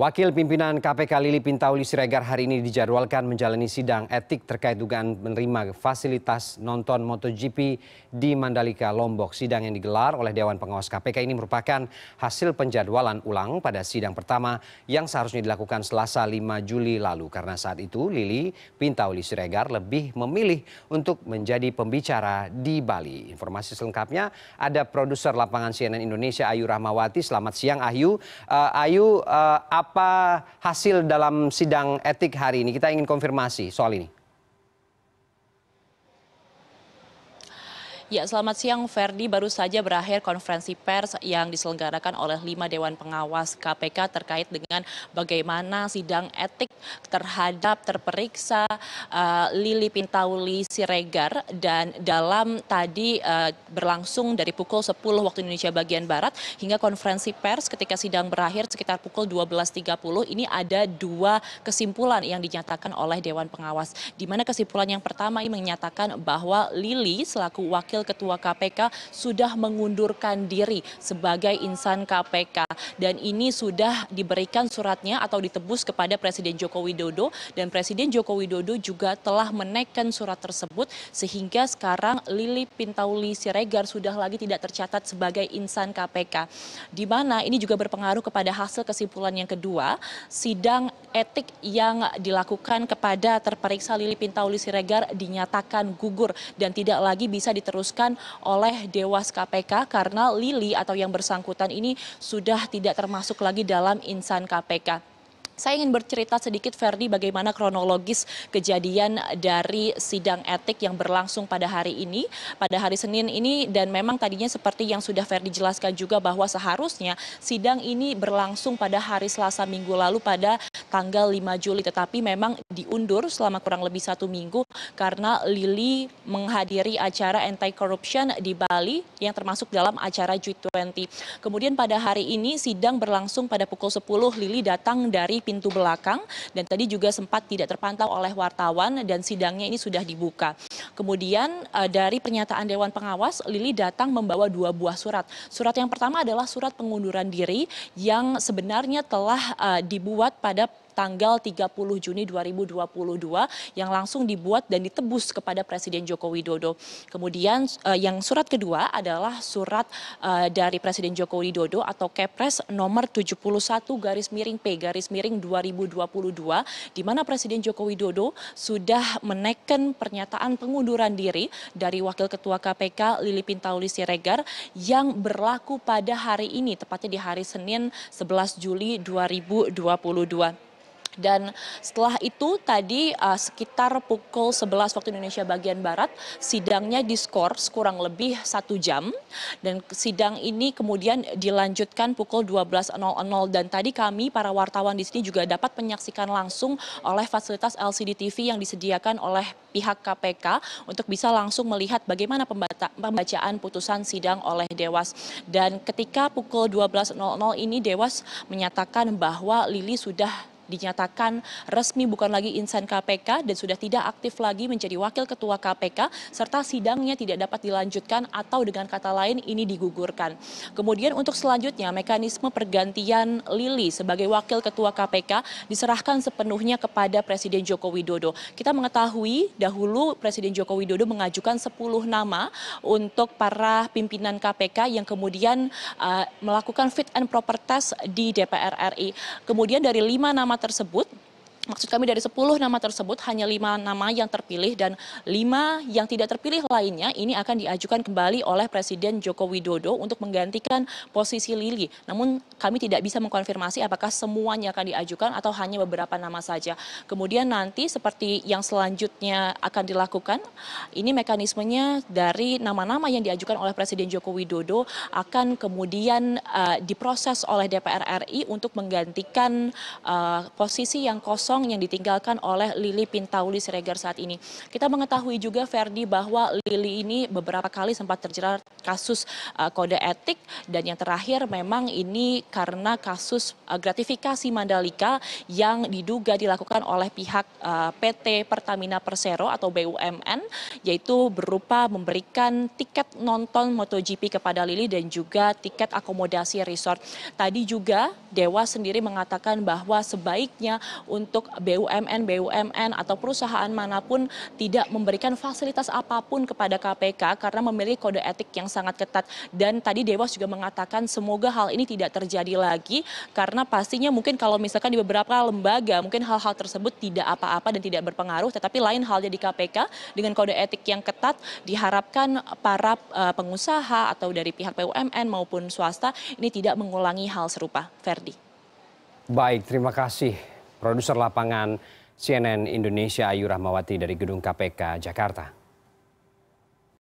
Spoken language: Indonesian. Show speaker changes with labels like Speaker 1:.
Speaker 1: Wakil pimpinan KPK Lili Pintauli Siregar hari ini dijadwalkan menjalani sidang etik terkait dugaan menerima fasilitas nonton MotoGP di Mandalika, Lombok. Sidang yang digelar oleh Dewan Pengawas KPK ini merupakan hasil penjadwalan ulang pada sidang pertama yang seharusnya dilakukan Selasa 5 Juli lalu. Karena saat itu Lili Pintauli Siregar lebih memilih untuk menjadi pembicara di Bali. Informasi selengkapnya ada produser lapangan CNN Indonesia Ayu Rahmawati. Selamat siang Ayu. Uh, Ayu, uh, apa apa hasil dalam sidang etik hari ini kita ingin konfirmasi soal ini
Speaker 2: Ya, selamat siang Ferdi. Baru saja berakhir konferensi pers yang diselenggarakan oleh lima Dewan Pengawas KPK terkait dengan bagaimana sidang etik terhadap terperiksa uh, Lili Pintauli Siregar dan dalam tadi uh, berlangsung dari pukul 10 waktu Indonesia bagian Barat hingga konferensi pers ketika sidang berakhir sekitar pukul 12.30 ini ada dua kesimpulan yang dinyatakan oleh Dewan Pengawas. Di mana kesimpulan yang pertama ini menyatakan bahwa Lili selaku wakil wakil ketua KPK sudah mengundurkan diri sebagai insan KPK dan ini sudah diberikan suratnya atau ditebus kepada Presiden Joko Widodo dan Presiden Joko Widodo juga telah menaikkan surat tersebut sehingga sekarang Lili Pintauli Siregar sudah lagi tidak tercatat sebagai insan KPK. Di mana ini juga berpengaruh kepada hasil kesimpulan yang kedua, sidang etik yang dilakukan kepada terperiksa Lili Pintauli Siregar dinyatakan gugur dan tidak lagi bisa diteruskan diputuskan oleh dewas kpk karena lili atau yang bersangkutan ini sudah tidak termasuk lagi dalam insan kpk saya ingin bercerita sedikit Ferdi bagaimana kronologis kejadian dari sidang etik yang berlangsung pada hari ini, pada hari Senin ini dan memang tadinya seperti yang sudah Ferdi jelaskan juga bahwa seharusnya sidang ini berlangsung pada hari Selasa minggu lalu pada tanggal 5 Juli tetapi memang diundur selama kurang lebih satu minggu karena Lili menghadiri acara anti corruption di Bali yang termasuk dalam acara G20. Kemudian pada hari ini sidang berlangsung pada pukul 10 Lili datang dari pintu belakang dan tadi juga sempat tidak terpantau oleh wartawan dan sidangnya ini sudah dibuka. Kemudian eh, dari pernyataan Dewan Pengawas Lili datang membawa dua buah surat. Surat yang pertama adalah surat pengunduran diri yang sebenarnya telah eh, dibuat pada tanggal 30 Juni 2022 yang langsung dibuat dan ditebus kepada Presiden Joko Widodo. Kemudian eh, yang surat kedua adalah surat eh, dari Presiden Joko Widodo atau Kepres nomor 71 garis miring P garis miring 2022 di mana Presiden Joko Widodo sudah menekan pernyataan pengunduran diri dari Wakil Ketua KPK Lili Pintauli Siregar yang berlaku pada hari ini tepatnya di hari Senin 11 Juli 2022 dan setelah itu tadi uh, sekitar pukul sebelas waktu indonesia bagian barat sidangnya diskors kurang lebih satu jam dan sidang ini kemudian dilanjutkan pukul dua belas dan tadi kami para wartawan di sini juga dapat menyaksikan langsung oleh fasilitas LCD TV yang disediakan oleh pihak KPK untuk bisa langsung melihat bagaimana pembacaan putusan sidang oleh Dewas. Dan ketika pukul 12.00 ini Dewas menyatakan bahwa Lili sudah dinyatakan resmi bukan lagi insan KPK dan sudah tidak aktif lagi menjadi wakil ketua KPK serta sidangnya tidak dapat dilanjutkan atau dengan kata lain ini digugurkan. Kemudian untuk selanjutnya mekanisme pergantian Lili sebagai wakil ketua KPK diserahkan sepenuhnya kepada Presiden Joko Widodo. Kita mengetahui dahulu Presiden Joko Widodo mengajukan 10 nama untuk para pimpinan KPK yang kemudian uh, melakukan fit and proper test di DPR RI. Kemudian dari lima nama tersebut maksud kami dari 10 nama tersebut hanya lima nama yang terpilih dan lima yang tidak terpilih lainnya ini akan diajukan kembali oleh Presiden Joko Widodo untuk menggantikan posisi Lili. Namun kami tidak bisa mengkonfirmasi apakah semuanya akan diajukan atau hanya beberapa nama saja. Kemudian nanti seperti yang selanjutnya akan dilakukan, ini mekanismenya dari nama-nama yang diajukan oleh Presiden Joko Widodo akan kemudian uh, diproses oleh DPR RI untuk menggantikan uh, posisi yang kosong kosong yang ditinggalkan oleh Lili Pintauli Siregar saat ini. Kita mengetahui juga Ferdi bahwa Lili ini beberapa kali sempat terjerat kasus uh, kode etik dan yang terakhir memang ini karena kasus uh, gratifikasi Mandalika yang diduga dilakukan oleh pihak uh, PT Pertamina Persero atau BUMN yaitu berupa memberikan tiket nonton MotoGP kepada Lili dan juga tiket akomodasi resort. Tadi juga Dewa sendiri mengatakan bahwa sebaiknya untuk untuk BUMN BUMN atau perusahaan manapun tidak memberikan fasilitas apapun kepada KPK karena memiliki kode etik yang sangat ketat dan tadi Dewas juga mengatakan semoga hal ini tidak terjadi lagi karena pastinya mungkin kalau misalkan di beberapa lembaga mungkin hal-hal tersebut tidak apa-apa dan tidak berpengaruh tetapi lain halnya di KPK dengan kode etik yang ketat diharapkan para eh, pengusaha atau dari pihak BUMN maupun swasta ini tidak mengulangi hal serupa. Ferdi.
Speaker 1: Baik, terima kasih. Produser lapangan CNN Indonesia Ayu Rahmawati dari Gedung KPK Jakarta.